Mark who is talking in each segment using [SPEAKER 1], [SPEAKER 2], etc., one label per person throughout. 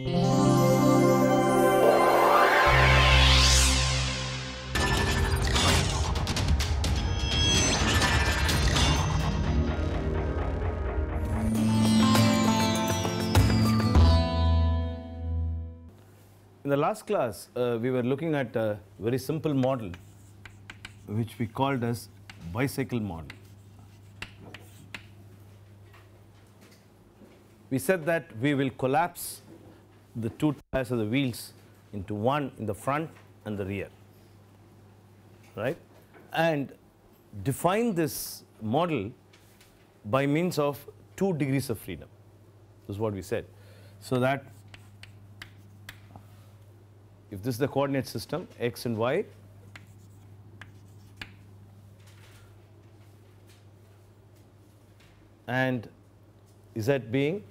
[SPEAKER 1] In the last class, uh, we were looking at a very simple model which we called as bicycle model. We said that we will collapse the two tires of the wheels into one in the front and the rear, right? And define this model by means of two degrees of freedom. This is what we said. So that if this is the coordinate system x and y, and z being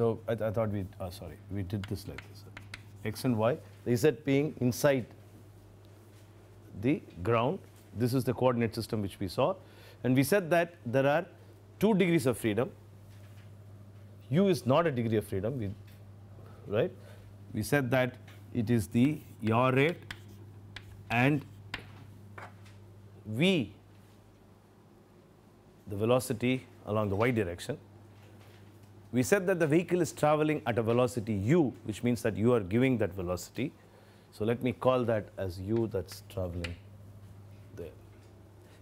[SPEAKER 1] so I, I thought we, oh, uh, sorry, we did this like this. X and Y, the Z being inside the ground. This is the coordinate system which we saw. And we said that there are two degrees of freedom. U is not a degree of freedom, we, right? We said that it is the yaw rate and V, the velocity along the y direction. We said that the vehicle is traveling at a velocity u, which means that you are giving that velocity. So let me call that as u that's traveling there.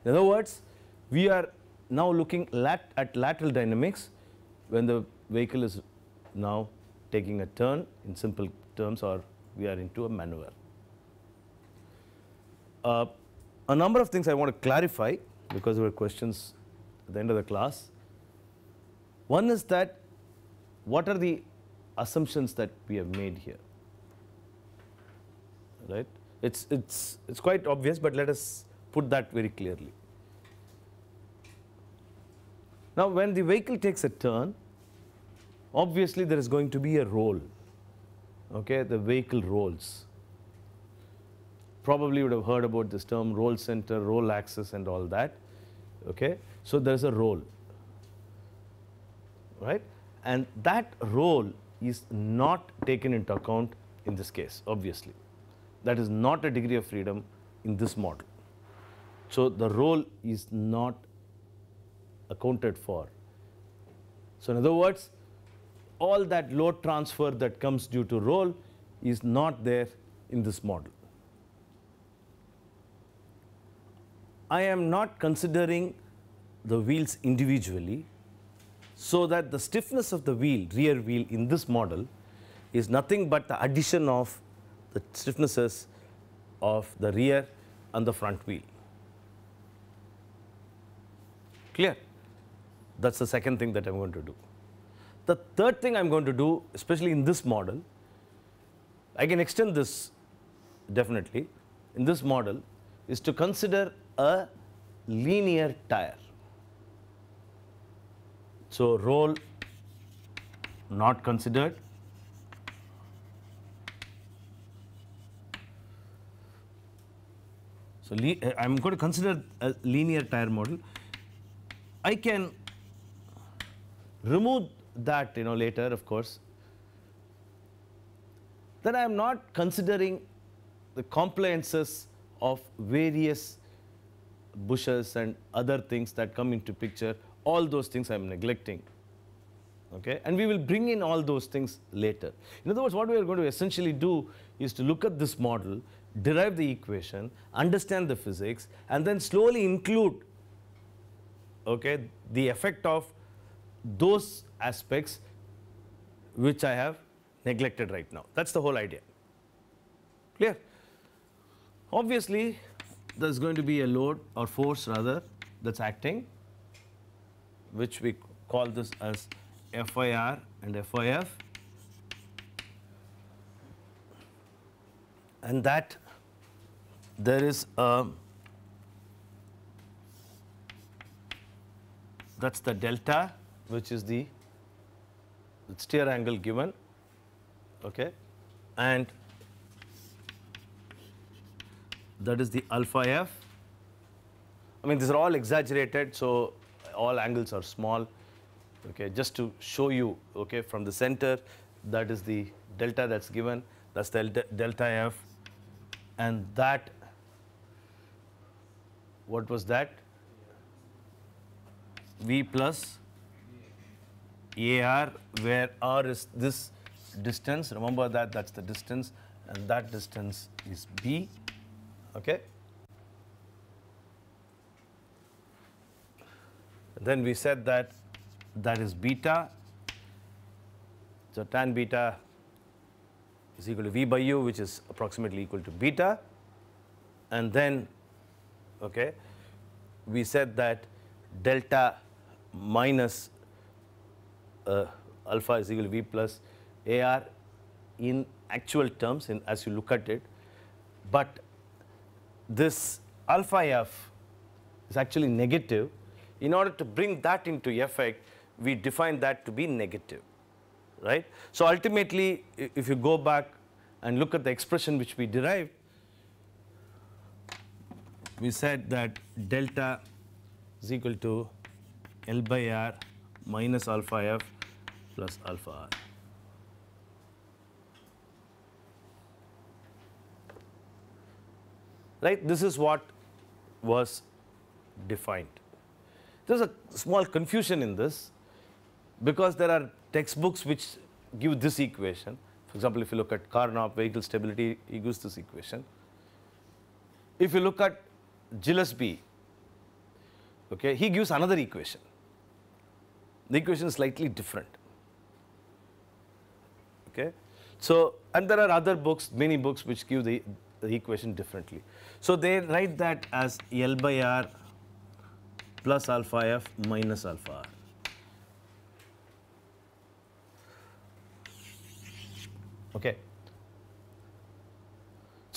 [SPEAKER 1] In other words, we are now looking lat at lateral dynamics when the vehicle is now taking a turn in simple terms or we are into a maneuver. Uh, a number of things I want to clarify because there were questions at the end of the class. One is that what are the assumptions that we have made here? Right? It's, it's, it's quite obvious, but let us put that very clearly. Now, when the vehicle takes a turn, obviously there is going to be a roll. Okay, the vehicle rolls. Probably would have heard about this term roll center, roll axis, and all that. Okay, so there is a roll. Right? And that role is not taken into account in this case, obviously. That is not a degree of freedom in this model. So the role is not accounted for. So in other words, all that load transfer that comes due to role is not there in this model. I am not considering the wheels individually, so that the stiffness of the wheel, rear wheel in this model is nothing but the addition of the stiffnesses of the rear and the front wheel. Clear? That is the second thing that I am going to do. The third thing I am going to do, especially in this model, I can extend this definitely, in this model is to consider a linear tire. So, role not considered. So, uh, I am going to consider a linear tire model. I can remove that you know later of course. Then I am not considering the compliances of various bushes and other things that come into picture all those things I'm neglecting. Okay? And we will bring in all those things later. In other words, what we are going to essentially do is to look at this model, derive the equation, understand the physics, and then slowly include okay, the effect of those aspects which I have neglected right now. That is the whole idea. Clear? Obviously, there is going to be a load or force rather that is acting which we call this as FIR and FIF and that there is a that is the delta which is the steer angle given okay and that is the alpha f I mean these are all exaggerated so all angles are small. Okay, just to show you, okay, from the center, that is the delta that's given, that's delta, delta F, and that, what was that? V plus AR, where R is this distance, remember that, that's the distance, and that distance is B, okay? Then we said that that is beta. So tan beta is equal to V by U, which is approximately equal to beta. And then, okay, we said that delta minus uh, alpha is equal to V plus AR in actual terms in as you look at it. But this alpha F is actually negative in order to bring that into effect, we define that to be negative, right? So ultimately, if you go back and look at the expression which we derived, we said that delta is equal to L by R minus alpha F plus alpha R. Right, this is what was defined. There's a small confusion in this because there are textbooks which give this equation. For example, if you look at Carnot, vehicle stability, he gives this equation. If you look at Gillespie, okay, he gives another equation. The equation is slightly different. Okay, so and there are other books, many books which give the, the equation differently. So they write that as L by R plus alpha f minus alpha r. Okay.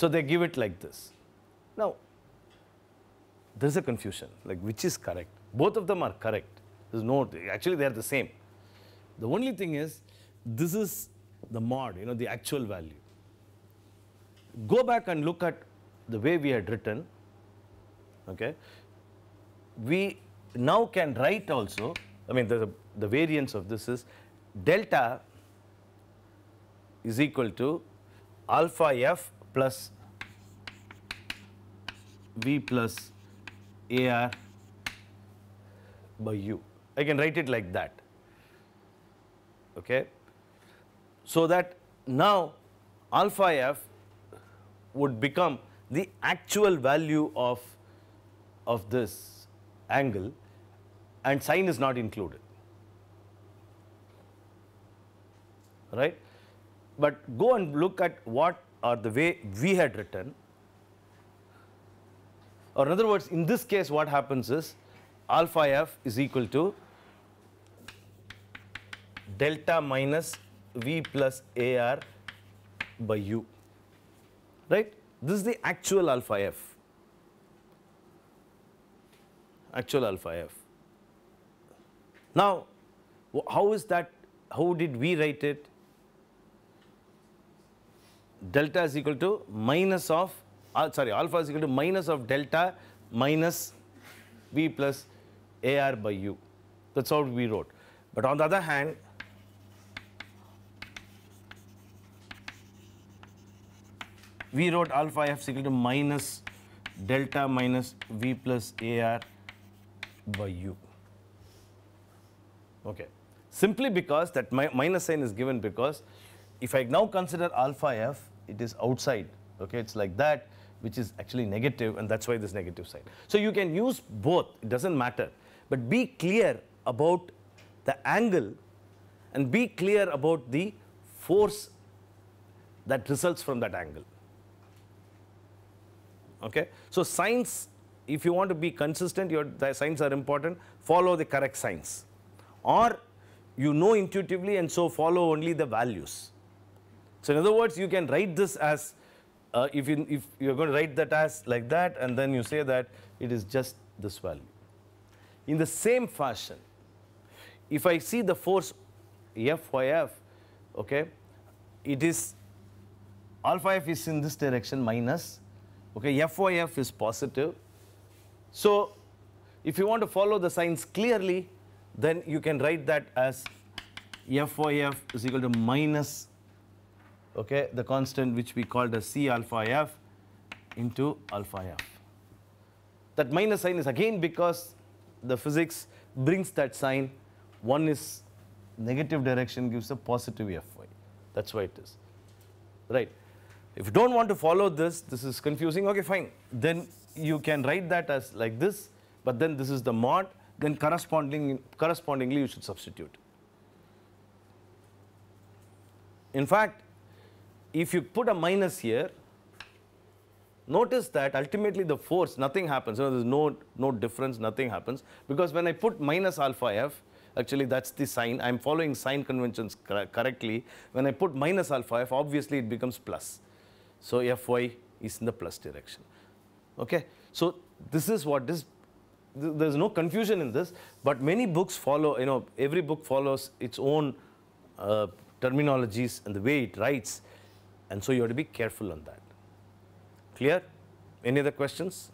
[SPEAKER 1] So they give it like this. Now, there is a confusion, like which is correct. Both of them are correct. There's no, actually they are the same. The only thing is, this is the mod, you know, the actual value. Go back and look at the way we had written, okay we now can write also, I mean, the, the variance of this is delta is equal to alpha f plus v plus ar by u. I can write it like that. Okay? So that now alpha f would become the actual value of, of this angle and sine is not included, right. But go and look at what or the way we had written or in other words in this case what happens is alpha f is equal to delta minus v plus ar by u right this is the actual alpha f actual alpha f. Now, how is that, how did we write it? Delta is equal to minus of, uh, sorry, alpha is equal to minus of delta minus v plus AR by u. That's how we wrote. But on the other hand, we wrote alpha f is equal to minus delta minus v plus AR by u. Okay. Simply because that mi minus sign is given because if I now consider alpha f, it is outside. Okay, it's like that, which is actually negative, and that's why this negative sign. So you can use both, it doesn't matter. But be clear about the angle and be clear about the force that results from that angle. Okay? So sines if you want to be consistent, your signs are important, follow the correct signs. Or you know intuitively and so follow only the values. So in other words, you can write this as, uh, if, you, if you're going to write that as like that and then you say that it is just this value. In the same fashion, if I see the force FYF, okay, it is alpha f is in this direction minus, okay, FYF is positive, so if you want to follow the signs clearly, then you can write that as FYF is equal to minus okay, the constant which we called as C alpha F into alpha F. That minus sign is again because the physics brings that sign. One is negative direction gives a positive Fy. That's why it is. Right. If you don't want to follow this, this is confusing, okay fine. Then you can write that as like this, but then this is the mod, then corresponding, correspondingly you should substitute. In fact, if you put a minus here, notice that ultimately the force, nothing happens. You know, there is no, no difference, nothing happens. Because when I put minus alpha f, actually that's the sign. I'm following sign conventions cor correctly. When I put minus alpha f, obviously it becomes plus. So fy is in the plus direction. Okay, so this is what this. there's no confusion in this, but many books follow. You know, every book follows its own uh, terminologies and the way it writes, and so you have to be careful on that. Clear? Any other questions?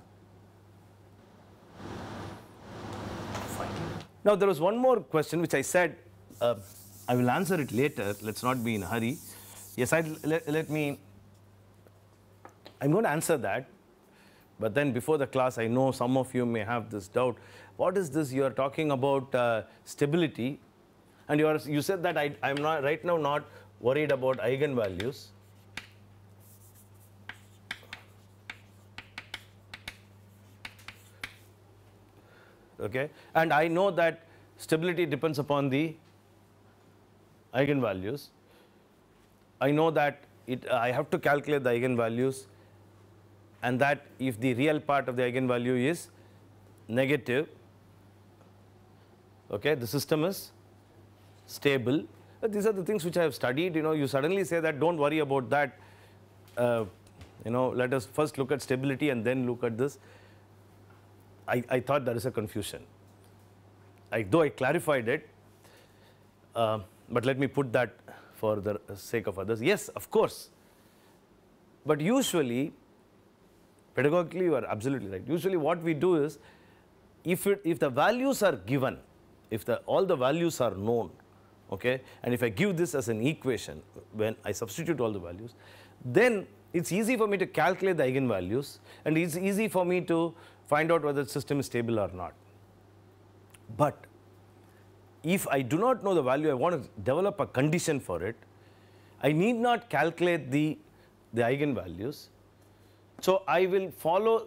[SPEAKER 1] Now there was one more question which I said uh, I will answer it later. Let's not be in a hurry. Yes, I, let, let me. I'm going to answer that. But then before the class, I know some of you may have this doubt. What is this? You are talking about uh, stability. And you, are, you said that I, am not, right now not worried about eigenvalues. Okay. And I know that stability depends upon the eigenvalues. I know that it, I have to calculate the eigenvalues and that if the real part of the eigenvalue is negative, okay, the system is stable. But these are the things which I have studied, you know, you suddenly say that don't worry about that, uh, you know, let us first look at stability and then look at this. I, I thought there is a confusion. I, though I clarified it, uh, but let me put that for the sake of others. Yes, of course. But usually Pedagogically, you are absolutely right. Usually what we do is, if, it, if the values are given, if the, all the values are known, okay, and if I give this as an equation, when I substitute all the values, then it's easy for me to calculate the eigenvalues and it's easy for me to find out whether the system is stable or not. But if I do not know the value, I want to develop a condition for it, I need not calculate the, the eigenvalues. So I will follow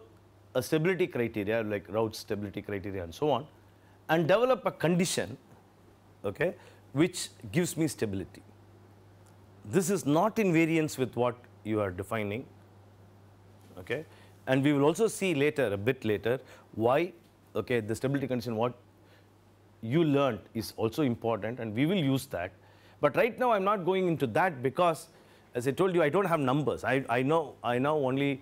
[SPEAKER 1] a stability criteria like route stability criteria and so on and develop a condition okay, which gives me stability. This is not in variance with what you are defining. Okay? And we will also see later, a bit later, why okay, the stability condition, what you learned is also important and we will use that. But right now I am not going into that because as I told you, I don't have numbers. I, I know I now only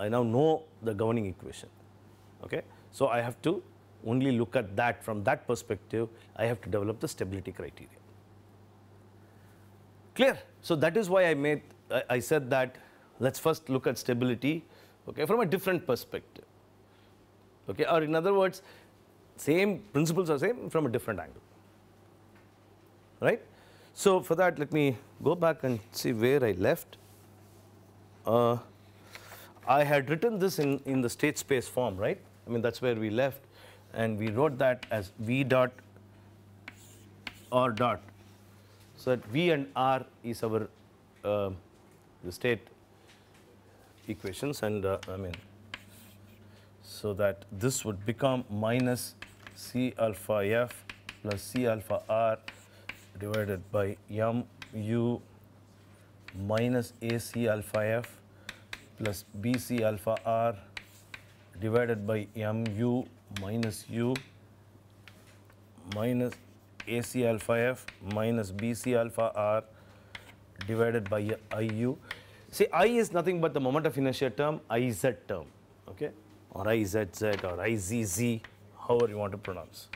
[SPEAKER 1] I now know the governing equation. Okay? So I have to only look at that from that perspective, I have to develop the stability criteria. Clear? So that is why I made, I, I said that let's first look at stability okay, from a different perspective. Okay? Or in other words, same principles are same from a different angle. Right? So for that, let me go back and see where I left. Uh, I had written this in, in the state space form, right? I mean, that's where we left. And we wrote that as V dot R dot. So that V and R is our uh, the state equations and uh, I mean, so that this would become minus C alpha F plus C alpha R divided by M U minus AC alpha F plus BC alpha R divided by MU minus U minus AC alpha F minus BC alpha R divided by IU. See, I is nothing but the moment of inertia term, IZ term, okay, or IZZ or IZZ, however you want to pronounce.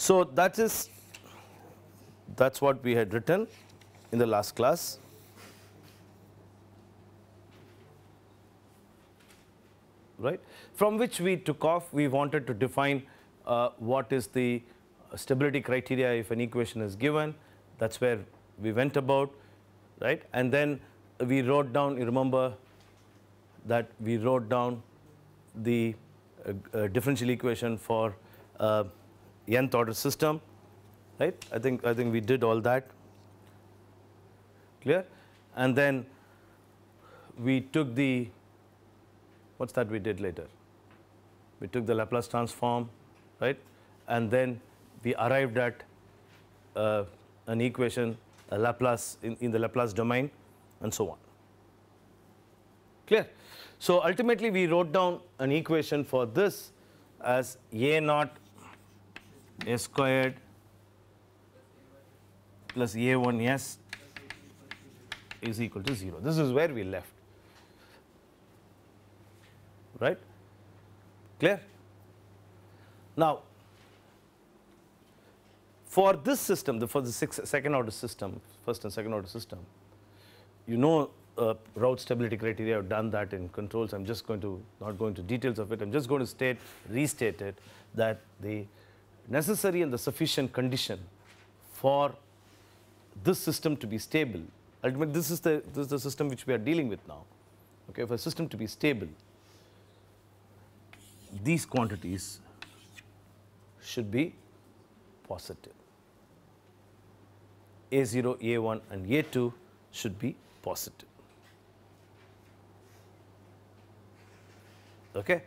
[SPEAKER 1] So that is that's what we had written in the last class. Right? From which we took off, we wanted to define uh, what is the stability criteria if an equation is given. That's where we went about, right? And then we wrote down, you remember that we wrote down the uh, uh, differential equation for uh, nth order system, right? I think, I think we did all that, clear? And then we took the, what's that we did later? We took the Laplace transform, right? And then we arrived at uh, an equation, a Laplace in, in the Laplace domain and so on, clear? So ultimately we wrote down an equation for this as a naught s squared plus a1s is equal to 0. This is where we left, right? Clear? Now, for this system, the, for the six, second order system, first and second order system, you know uh, route stability criteria, I've done that in controls. I'm just going to not go into details of it. I'm just going to state, restate it that the necessary and the sufficient condition for this system to be stable. Ultimately, this is the, this is the system which we are dealing with now. Okay, for a system to be stable, these quantities should be positive. A0, A1 and A2 should be positive. Okay?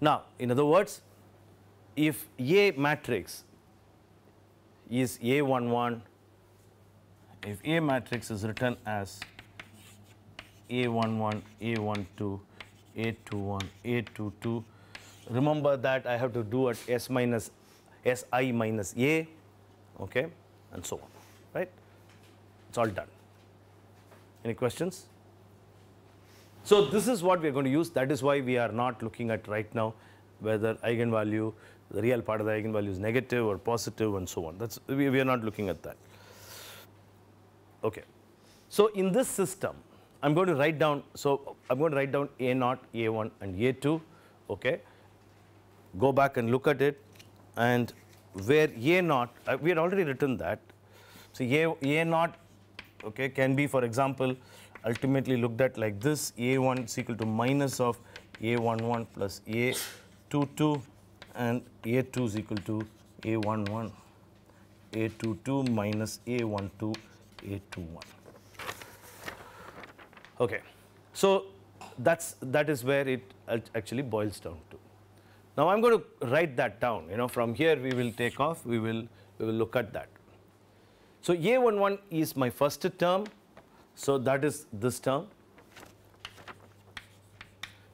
[SPEAKER 1] Now, in other words, if A matrix is A11, if A matrix is written as A11, A12, A21, A22, remember that I have to do at S minus Si minus A, okay, and so on, right? It's all done. Any questions? So this is what we are going to use. That is why we are not looking at right now whether eigenvalue the real part of the eigenvalue is negative or positive and so on. That's we, we are not looking at that. Okay. So in this system, I'm going to write down. So I'm going to write down a 0 a one, and a two. Okay. Go back and look at it, and where a 0 uh, we had already written that. So a a okay, can be, for example, ultimately looked at like this: a one is equal to minus of a one one plus a two two and A2 is equal to A11, A22 minus A12, A21. Okay. So, that's that is where it actually boils down to. Now I'm going to write that down. You know, from here we will take off. We will we will look at that. So A11 is my first term. So that is this term,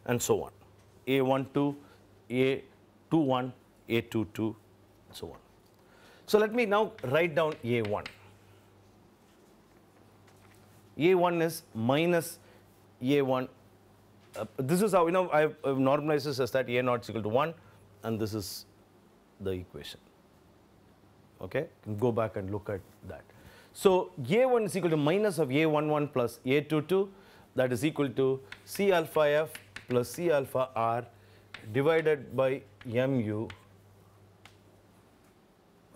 [SPEAKER 1] and so on. A12, 21, A22, so on. So let me now write down A1. A1 is minus A1. Uh, this is how, you know, I have normalized this as that A0 is equal to 1 and this is the equation. Okay, go back and look at that. So A1 is equal to minus of A11 plus A22 that is equal to C alpha F plus C alpha R divided by mu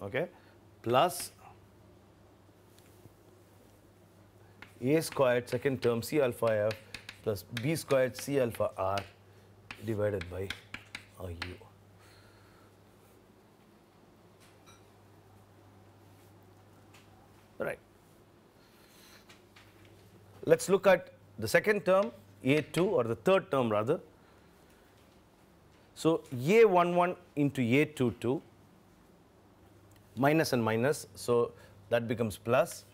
[SPEAKER 1] okay, plus a squared second term c alpha f plus b squared c alpha r divided by u. Right. Let us look at the second term a2 or the third term rather so, A11 into A22 minus and minus. So, that becomes plus.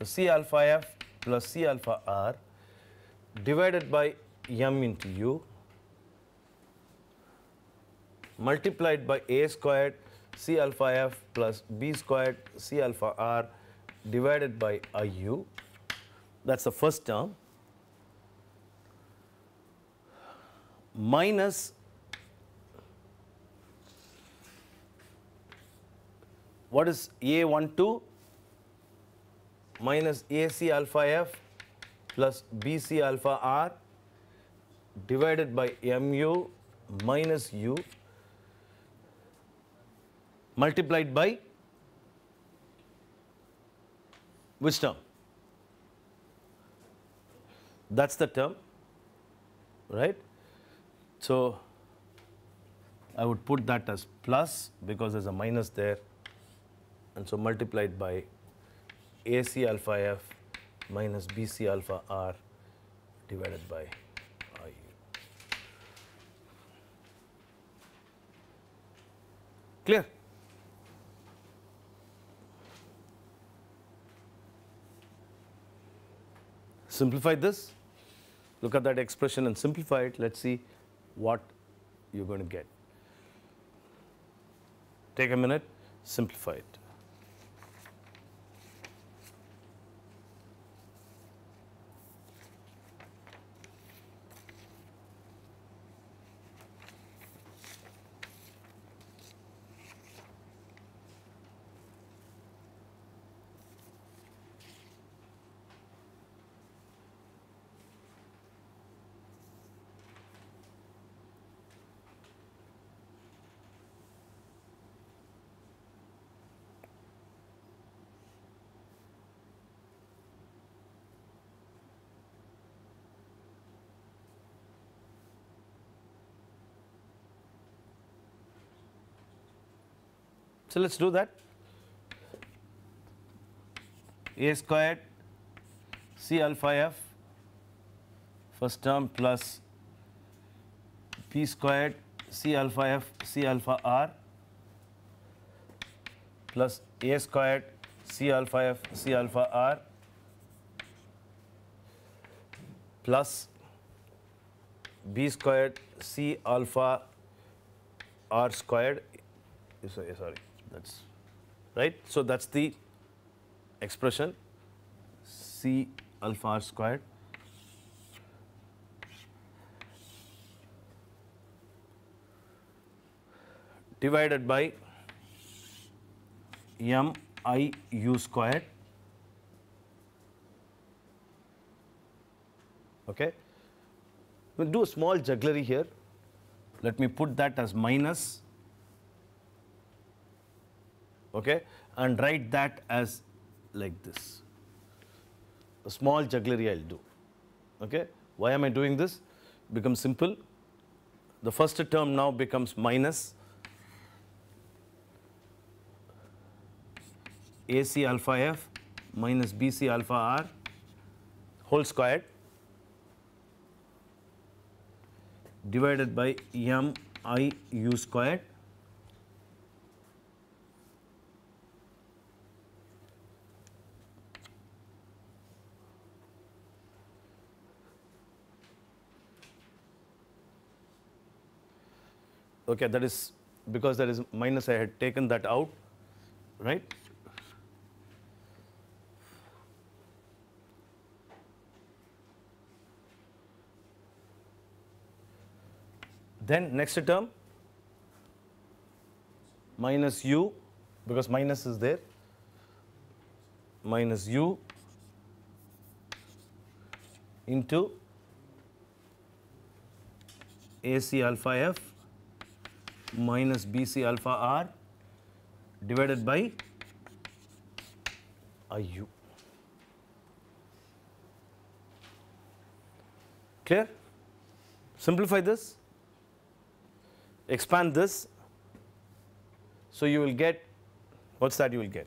[SPEAKER 1] So, C alpha F plus C alpha R divided by M into U multiplied by A squared C alpha F plus B squared C alpha R divided by IU. That is the first term minus What is A12 minus AC alpha F plus BC alpha R divided by MU minus U multiplied by which term? That's the term, right? So, I would put that as plus because there's a minus there and so multiplied by AC alpha F minus BC alpha R divided by IU. Clear? Simplify this, look at that expression and simplify it. Let's see what you're going to get. Take a minute, simplify it. So, let us do that a squared c alpha f first term plus p squared c alpha f c alpha r plus a squared c alpha f c alpha r plus b squared c alpha r squared sorry right? So that's the expression C alpha r squared divided by m i u squared okay we'll do a small jugglery here let me put that as minus okay, and write that as like this. A small jugglery I'll do, okay. Why am I doing this? Becomes simple. The first term now becomes minus AC alpha F minus BC alpha R whole squared divided by m i u squared Okay, that is because there is minus, I had taken that out, right? Then next term, minus u, because minus is there, minus u into AC alpha f minus BC alpha R divided by IU. Clear? Simplify this, expand this, so you will get, what's that you will get?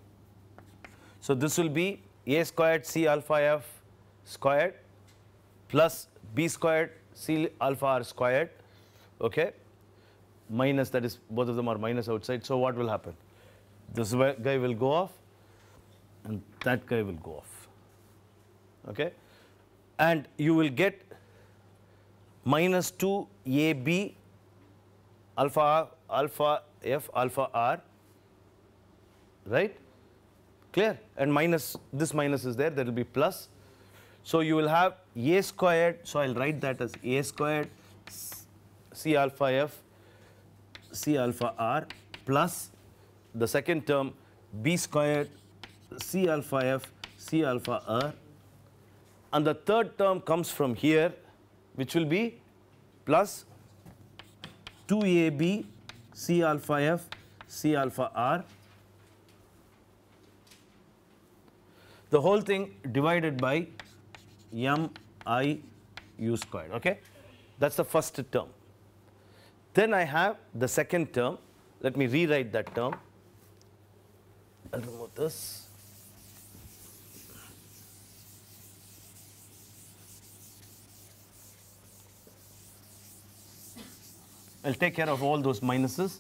[SPEAKER 1] So this will be A squared C alpha F squared plus B squared C alpha R squared, okay? minus, that is, both of them are minus outside. So what will happen? This guy will go off and that guy will go off. Okay? And you will get minus 2 AB alpha alpha F, alpha R, right? Clear? And minus, this minus is there, That will be plus. So you will have A squared, so I will write that as A squared C alpha F C alpha R plus the second term B squared C alpha F C alpha R and the third term comes from here which will be plus 2AB C alpha F C alpha R the whole thing divided by m i u squared okay that's the first term then I have the second term. Let me rewrite that term. I'll remove this. I'll take care of all those minuses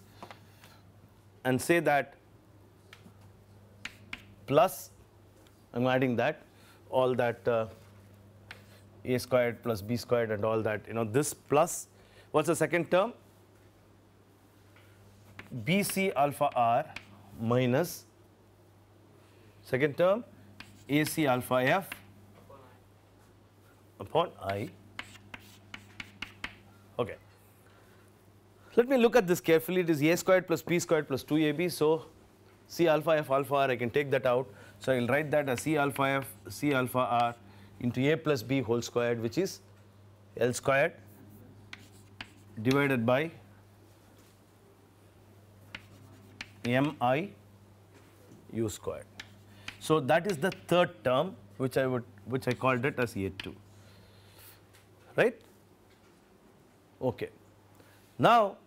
[SPEAKER 1] and say that plus, I'm adding that, all that uh, a squared plus b squared and all that, you know, this plus, what's the second term? BC alpha R minus second term AC alpha F upon I. Okay. Let me look at this carefully. It is A squared plus P squared plus 2AB. So C alpha F alpha R, I can take that out. So I will write that as C alpha F C alpha R into A plus B whole squared, which is L squared divided by M I U squared. So that is the third term which I would which I called it as A2. Right? Okay. Now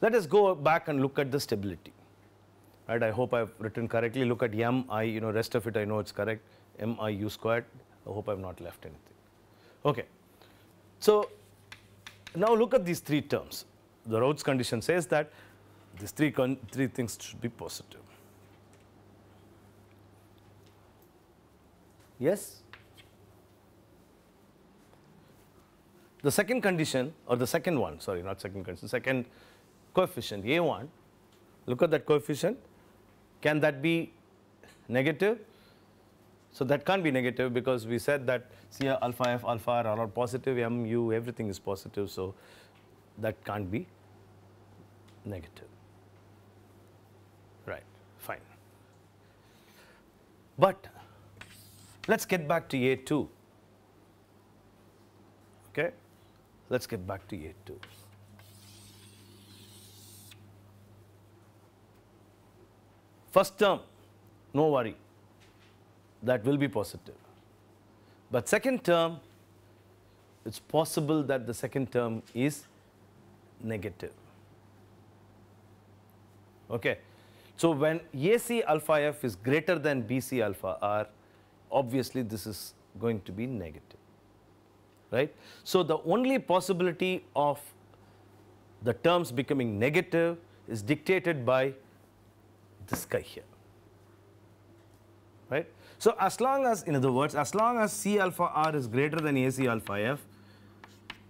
[SPEAKER 1] let us go back and look at the stability. Right, I hope I have written correctly. Look at mi, you know, rest of it I know it's correct. M I U squared. I hope I have not left anything. Okay. So now look at these three terms. The Rhodes condition says that these three, three things should be positive. Yes? The second condition, or the second one, sorry, not second condition, second coefficient, A1, look at that coefficient. Can that be negative? So that can't be negative because we said that C alpha F alpha are all positive, M, U, everything is positive. So that can't be negative fine. But let us get back to A2, okay. Let us get back to A2. First term, no worry, that will be positive. But second term, it is possible that the second term is negative. Okay. So when AC alpha F is greater than BC alpha R, obviously this is going to be negative, right? So the only possibility of the terms becoming negative is dictated by this guy here, right? So as long as, in other words, as long as C alpha R is greater than AC alpha F,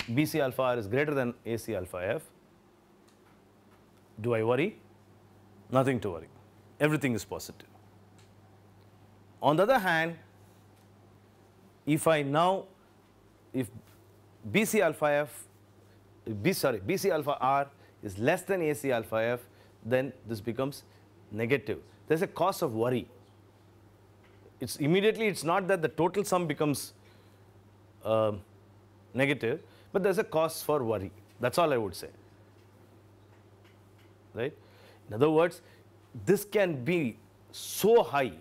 [SPEAKER 1] BC alpha R is greater than AC alpha F, do I worry? nothing to worry. Everything is positive. On the other hand, if I now, if BC alpha F, B, sorry, BC alpha R is less than AC alpha F, then this becomes negative. There is a cause of worry. It's immediately, it's not that the total sum becomes uh, negative, but there's a cause for worry. That's all I would say, right? In other words, this can be so high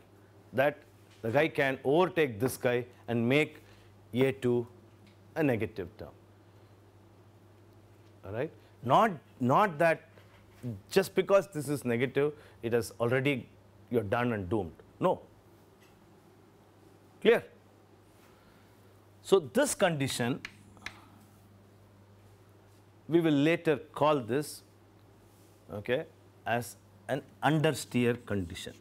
[SPEAKER 1] that the guy can overtake this guy and make A2 a negative term. All right? Not, not that just because this is negative, it has already, you're done and doomed. No. Clear? So, this condition, we will later call this okay, as an understeer condition.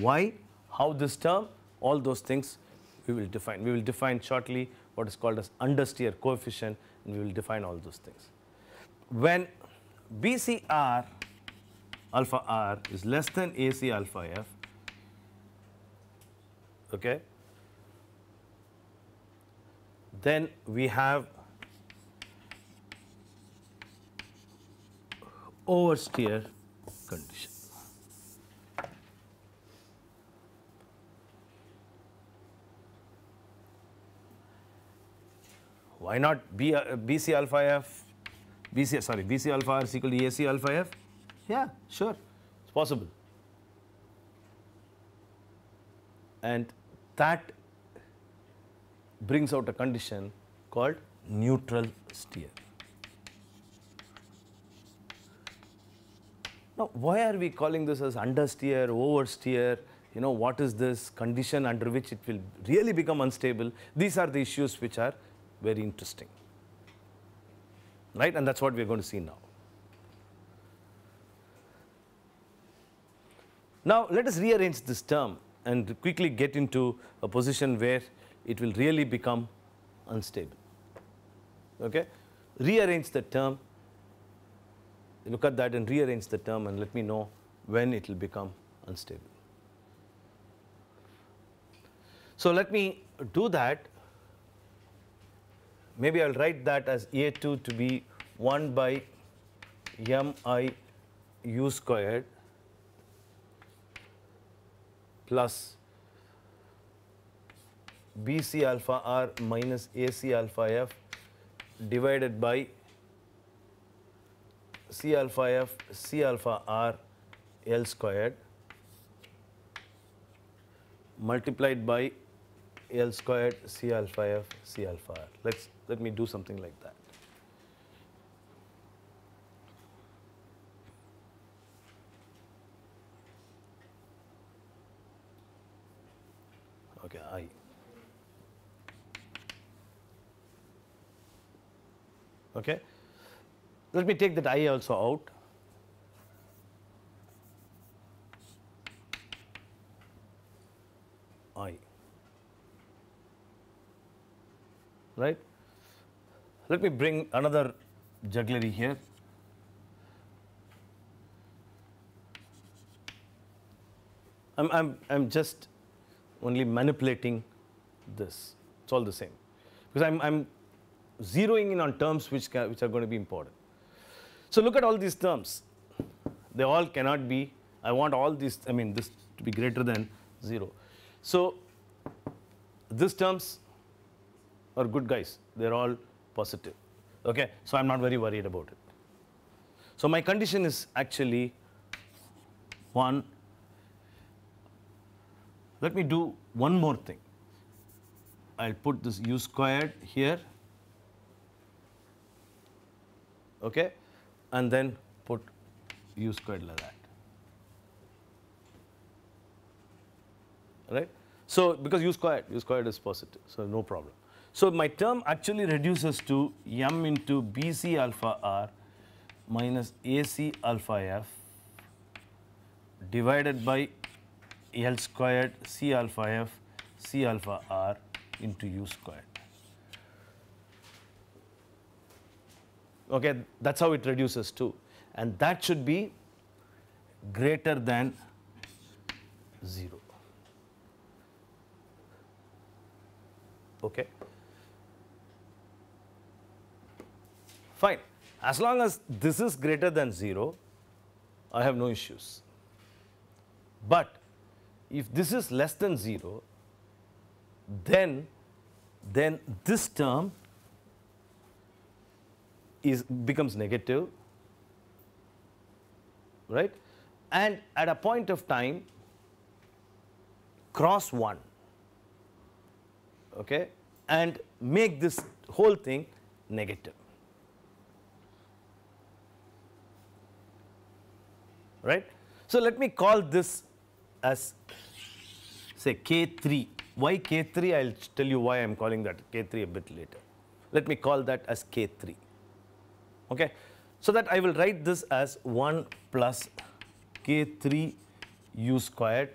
[SPEAKER 1] Why? How this term? All those things we will define. We will define shortly what is called as understeer coefficient and we will define all those things. When BCR alpha r is less than AC alpha f, okay, then we have oversteer condition. Why not B, uh, BC alpha f, BC, sorry, BC alpha r is equal to AC alpha f? Yeah, sure, it's possible. And that brings out a condition called neutral steer. Now, why are we calling this as understeer, oversteer? You know, what is this condition under which it will really become unstable? These are the issues which are very interesting. Right? And that's what we're going to see now. Now, let us rearrange this term and quickly get into a position where it will really become unstable. Okay? Rearrange the term look at that and rearrange the term and let me know when it will become unstable. So let me do that. Maybe I will write that as A2 to be 1 by m i u squared plus bc alpha r minus ac alpha f divided by C alpha f C alpha r L squared multiplied by L squared C alpha f C alpha r. Let's, let me do something like that. Okay, I. Okay. Let me take that i also out. i. Right? Let me bring another jugglery here. I'm, I'm, I'm just only manipulating this. It's all the same. Because I'm, I'm zeroing in on terms which, which are going to be important. So, look at all these terms, they all cannot be, I want all these, I mean this to be greater than 0. So, these terms are good guys, they are all positive, okay. So, I am not very worried about it. So, my condition is actually 1, let me do one more thing, I will put this u squared here, okay and then put u squared like that. Right? So, because u squared, u squared is positive, so no problem. So, my term actually reduces to m into bc alpha r minus ac alpha f divided by L squared C alpha F C alpha R into U squared. Okay, that's how it reduces to. And that should be greater than 0. Okay. Fine. As long as this is greater than 0, I have no issues. But if this is less than 0, then, then this term is becomes negative, right? And at a point of time, cross 1, okay, and make this whole thing negative. right. So, let me call this as say K3. Why K3? I will tell you why I am calling that K3 a bit later. Let me call that as K3 okay so that I will write this as 1 plus k3 u squared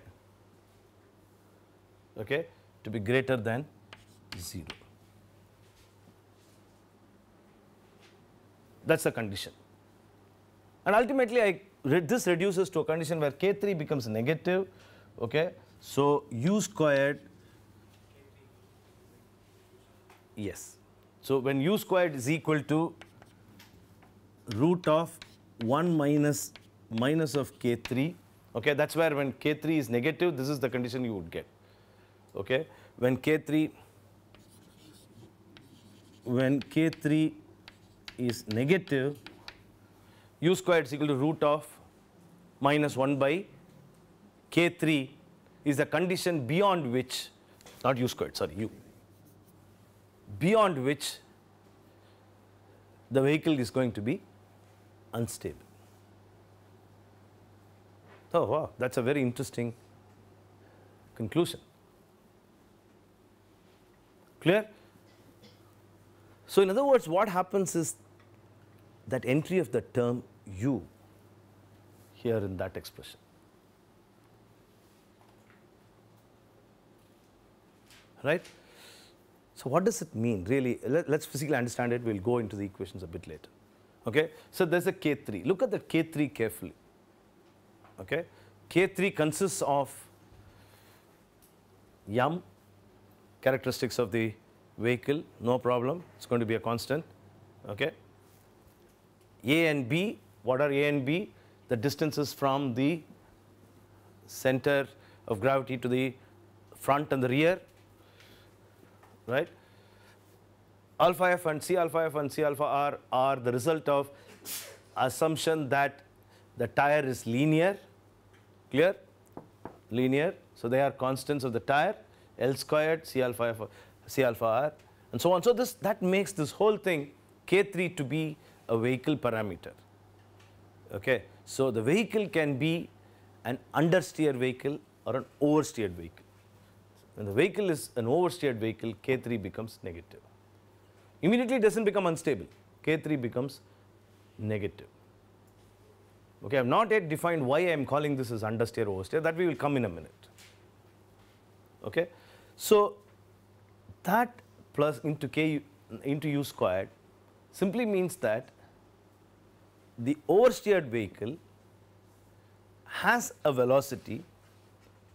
[SPEAKER 1] okay to be greater than 0 that's the condition and ultimately I this reduces to a condition where k3 becomes negative okay so u squared yes so when u squared is equal to root of 1 minus minus of K3. Okay, that's where when K3 is negative, this is the condition you would get. Okay, when K3 when K3 is negative, u squared is equal to root of minus 1 by K3 is the condition beyond which, not u squared, sorry, u, beyond which the vehicle is going to be unstable. Oh wow, that's a very interesting conclusion. Clear? So in other words, what happens is that entry of the term you here in that expression. Right? So what does it mean really? Let, us physically understand it. We'll go into the equations a bit later. Okay, so there's a K3. Look at the K3 carefully. Okay, K3 consists of YAM characteristics of the vehicle, no problem. It's going to be a constant. Okay, A and B. What are A and B? The distances from the center of gravity to the front and the rear, right? alpha f and C alpha f and C alpha r are the result of assumption that the tire is linear, clear? Linear. So, they are constants of the tire, L squared, C alpha f, C alpha r and so on. So, this that makes this whole thing K3 to be a vehicle parameter. Okay. So, the vehicle can be an understeer vehicle or an oversteered vehicle. When the vehicle is an oversteered vehicle, K3 becomes negative. Immediately it doesn't become unstable. K3 becomes negative. Okay, I have not yet defined why I am calling this as understeer oversteer. That we will come in a minute. Okay, so that plus into K into U squared simply means that the oversteered vehicle has a velocity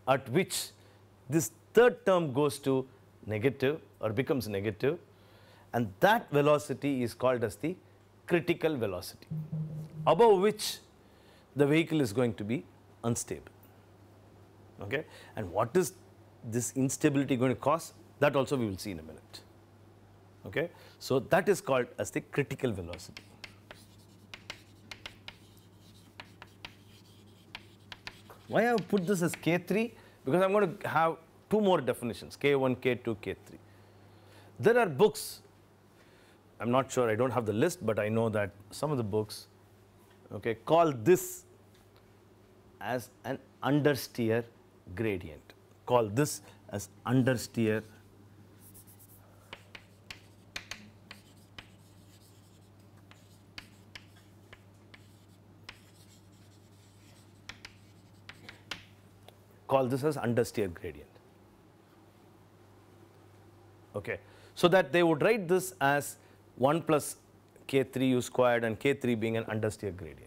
[SPEAKER 1] at which this third term goes to negative or becomes negative and that velocity is called as the critical velocity above which the vehicle is going to be unstable. Okay? And what is this instability going to cause? That also we will see in a minute. Okay? So, that is called as the critical velocity. Why I have put this as K3? Because I am going to have two more definitions K1, K2, K3. There are books I'm not sure, I don't have the list, but I know that some of the books okay, call this as an understeer gradient, call this as understeer call this as understeer gradient. Okay. So that they would write this as 1 plus K3U squared and K3 being an understeer gradient.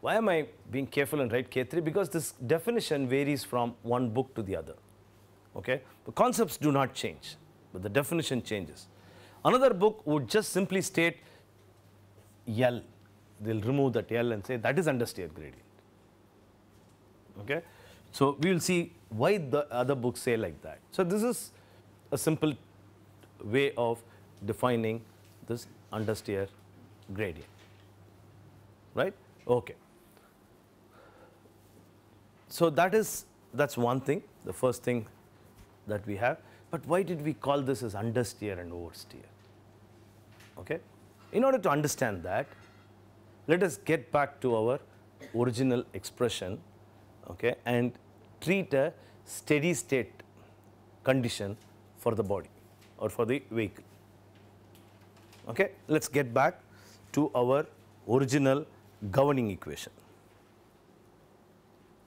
[SPEAKER 1] Why am I being careful and write K3? Because this definition varies from one book to the other. Okay? The concepts do not change, but the definition changes. Another book would just simply state L. They'll remove that L and say that is understeer gradient. Okay? So we will see why the other books say like that. So this is a simple way of defining this understeer gradient, right? Okay. So that is, that's one thing, the first thing that we have. But why did we call this as understeer and oversteer? Okay. In order to understand that, let us get back to our original expression, okay, and treat a steady state condition for the body or for the vehicle. Okay, let's get back to our original governing equation.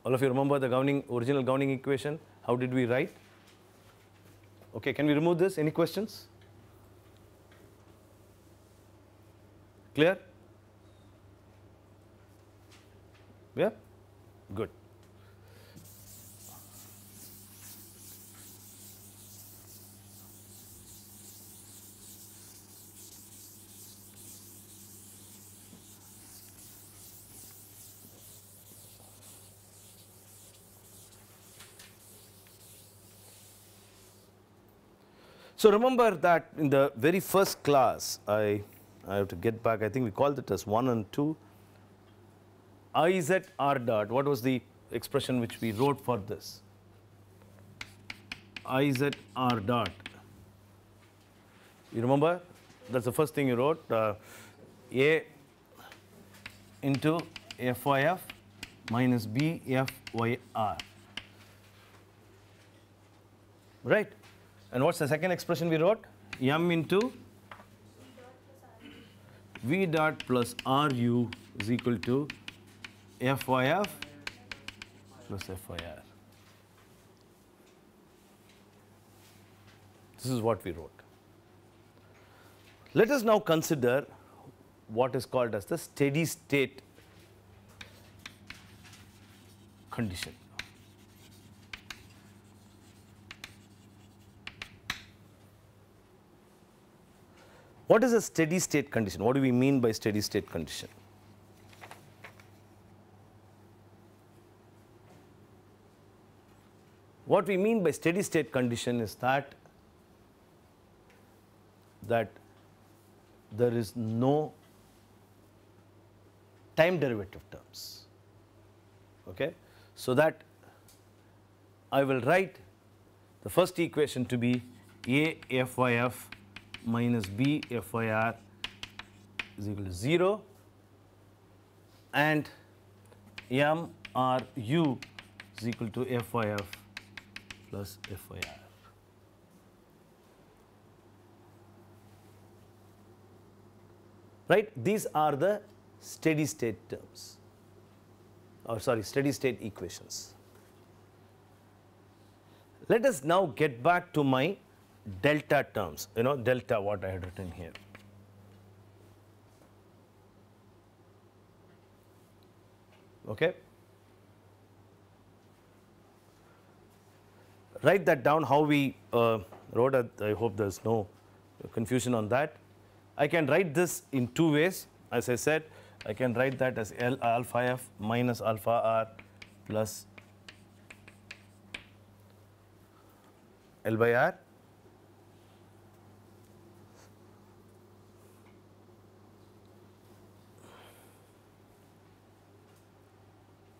[SPEAKER 1] All of you remember the governing original governing equation? How did we write? Okay, can we remove this? Any questions? Clear? Yeah? Good. So remember that in the very first class, I, I have to get back, I think we called it as 1 and 2. Iz r dot, what was the expression which we wrote for this? Iz r dot. You remember? That's the first thing you wrote. Uh, a into FYF minus BFYR. Right? And what's the second expression we wrote? M into V dot plus RU is equal to FYF plus FYR. This is what we wrote. Let us now consider what is called as the steady state condition. What is a steady state condition? What do we mean by steady state condition? What we mean by steady state condition is that that there is no time derivative terms. Okay? So that I will write the first equation to be AFYF minus B F I R is equal to 0 and M R U is equal to FIF plus FIR. Right? These are the steady state terms or sorry steady state equations. Let us now get back to my delta terms, you know delta what I had written here. Okay. Write that down how we uh, wrote it. I hope there is no confusion on that. I can write this in two ways as I said I can write that as L alpha f minus alpha r plus L by r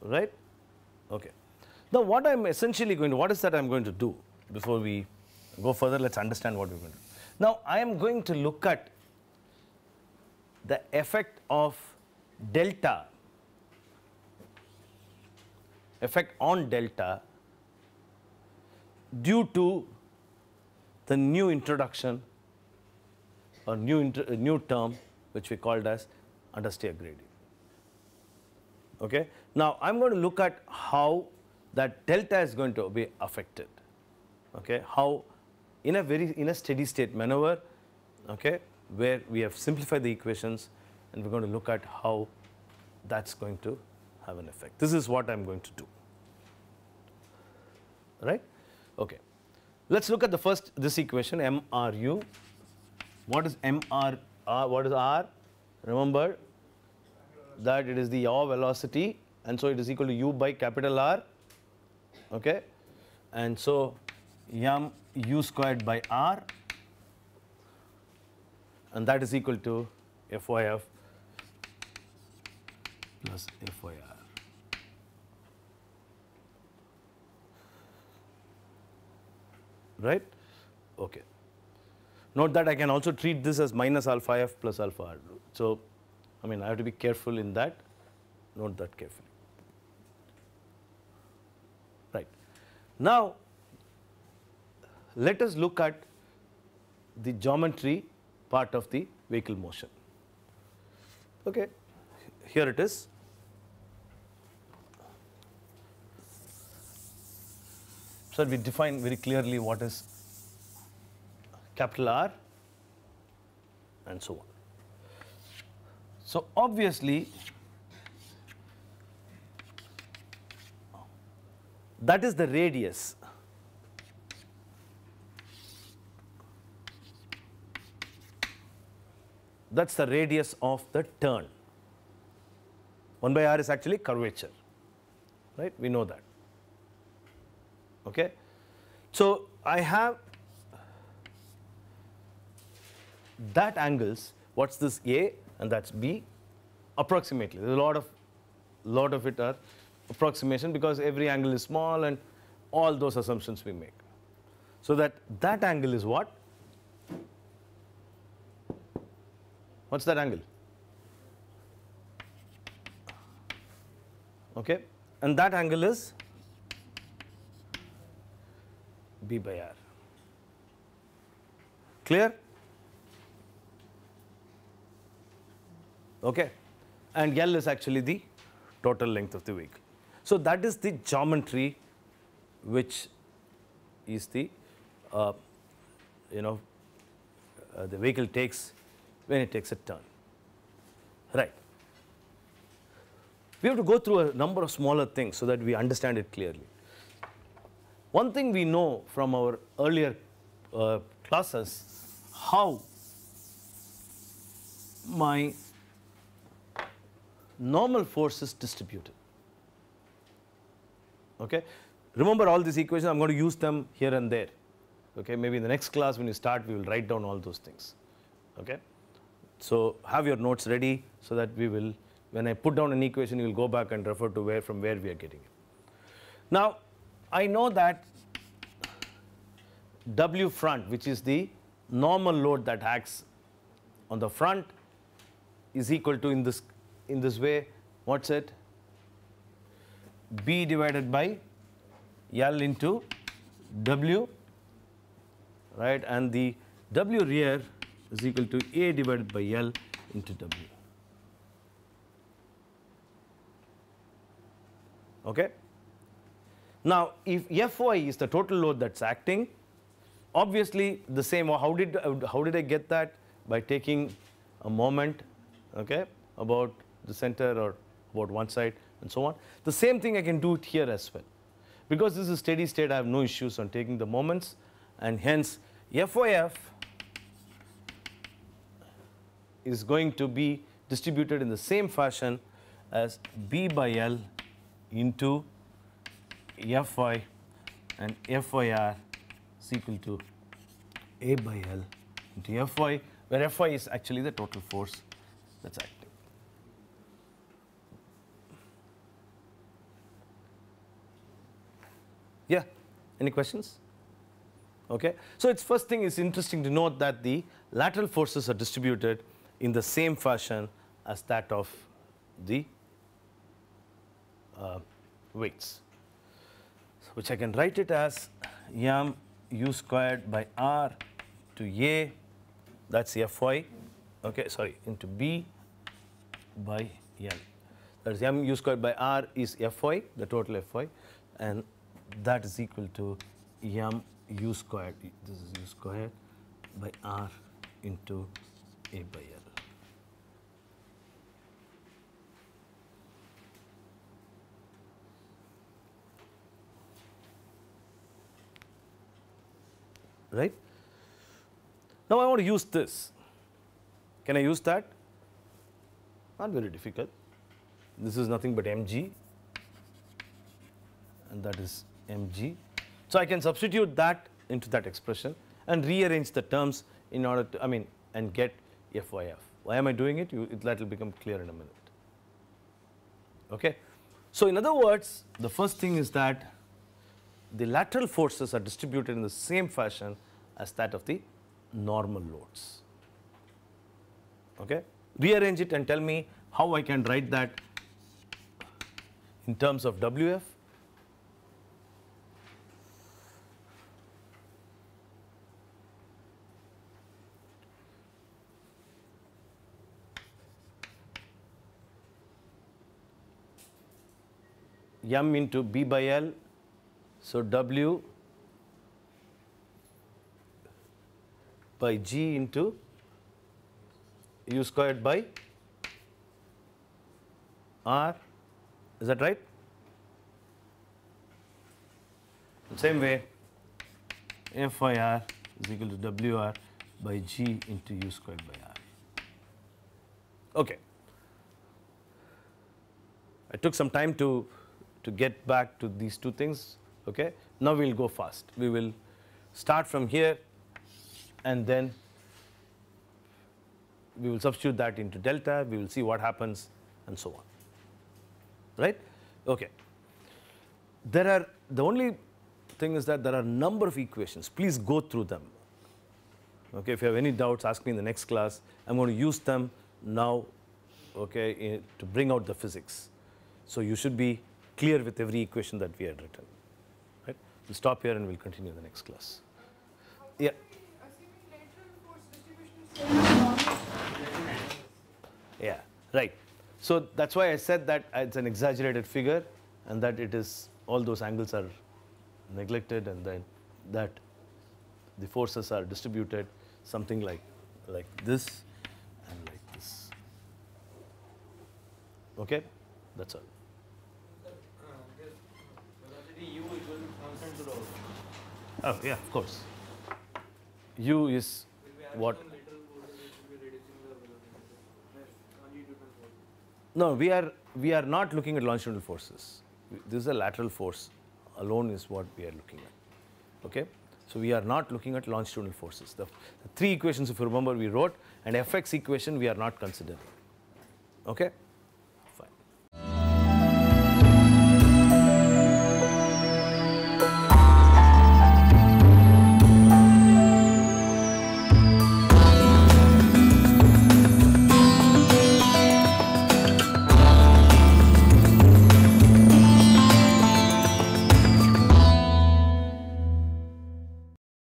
[SPEAKER 1] right? Okay. Now, what I am essentially going to, what is that I am going to do before we go further, let us understand what we are going to do. Now, I am going to look at the effect of delta, effect on delta due to the new introduction or new, new term which we called as understeer gradient. Okay? Now, I am going to look at how that delta is going to be affected, okay? How in a very, in a steady state maneuver, okay, where we have simplified the equations and we are going to look at how that is going to have an effect. This is what I am going to do, right? Okay. Let us look at the first, this equation MRU. What is MR, uh, what is R? Remember that it is the yaw velocity and so it is equal to u by capital R okay and so m u u squared by r and that is equal to fyf plus fyr. Right? Okay. Note that I can also treat this as minus alpha f plus alpha r. So, I mean I have to be careful in that, note that carefully. Now, let us look at the geometry part of the vehicle motion. Okay. Here it is. So, we define very clearly what is capital R and so on. So, obviously, that is the radius. That is the radius of the turn. 1 by r is actually curvature, right? We know that. Okay? So, I have that angles, what is this A and that is B approximately, there is a lot of, lot of it are approximation because every angle is small and all those assumptions we make. So that that angle is what? What's that angle? Okay, and that angle is B by R. Clear? Okay, and L is actually the total length of the vehicle. So that is the geometry which is the, uh, you know, uh, the vehicle takes when it takes a turn, right. We have to go through a number of smaller things so that we understand it clearly. One thing we know from our earlier uh, classes, how my normal force is distributed. Okay. Remember all these equations, I am going to use them here and there. Okay. Maybe in the next class when you start, we will write down all those things. Okay. So, have your notes ready so that we will, when I put down an equation, you will go back and refer to where from where we are getting it. Now, I know that W front, which is the normal load that acts on the front is equal to in this, in this way, what's it? B divided by L into W, right? And the W rear is equal to A divided by L into W. Okay? Now, if FY is the total load that's acting, obviously the same, how did, how did I get that? By taking a moment, okay, about the center or about one side and so on. The same thing I can do it here as well. Because this is steady state, I have no issues on taking the moments and hence FOF is going to be distributed in the same fashion as B by L into Fy and Fyr is equal to A by L into Fy where Fy is actually the total force that is acting. Yeah. Any questions? Okay. So it's first thing is interesting to note that the lateral forces are distributed in the same fashion as that of the uh, weights, which I can write it as m u u squared by r to a, that's Fy, okay, sorry, into b by m. That is m u squared by r is Fy, the total Fy, and that is equal to m u squared, this is u squared by r into a by l. Right? Now I want to use this. Can I use that? Not very difficult. This is nothing but mg and that is mg. So I can substitute that into that expression and rearrange the terms in order to, I mean, and get FYF. Why am I doing it? You, that will become clear in a minute. Okay. So in other words, the first thing is that the lateral forces are distributed in the same fashion as that of the normal loads. Okay. Rearrange it and tell me how I can write that in terms of WF m into b by l. So w by g into u squared by r. Is that right? The same way, FIR is equal to WR by G into U squared by R. Okay. I took some time to to get back to these two things. Okay. Now we'll go fast. We will start from here and then we will substitute that into delta. We will see what happens and so on. Right? Okay. There are the only thing is that there are number of equations. Please go through them. Okay, if you have any doubts, ask me in the next class. I'm going to use them now okay, in, to bring out the physics. So you should be clear with every equation that we had written. Right? We'll stop here and we'll continue in the next class. Yeah. Yeah, right. So that's why I said that it's an exaggerated figure and that it is all those angles are neglected and then that the forces are distributed something like like this and like this. Okay? That's all. Oh, yeah, of course. U is what? No, we are, we are not looking at longitudinal forces. This is a lateral force alone is what we are looking at. Okay? So we are not looking at longitudinal forces. The, the three equations, if you remember, we wrote, and Fx equation we are not considering. Okay?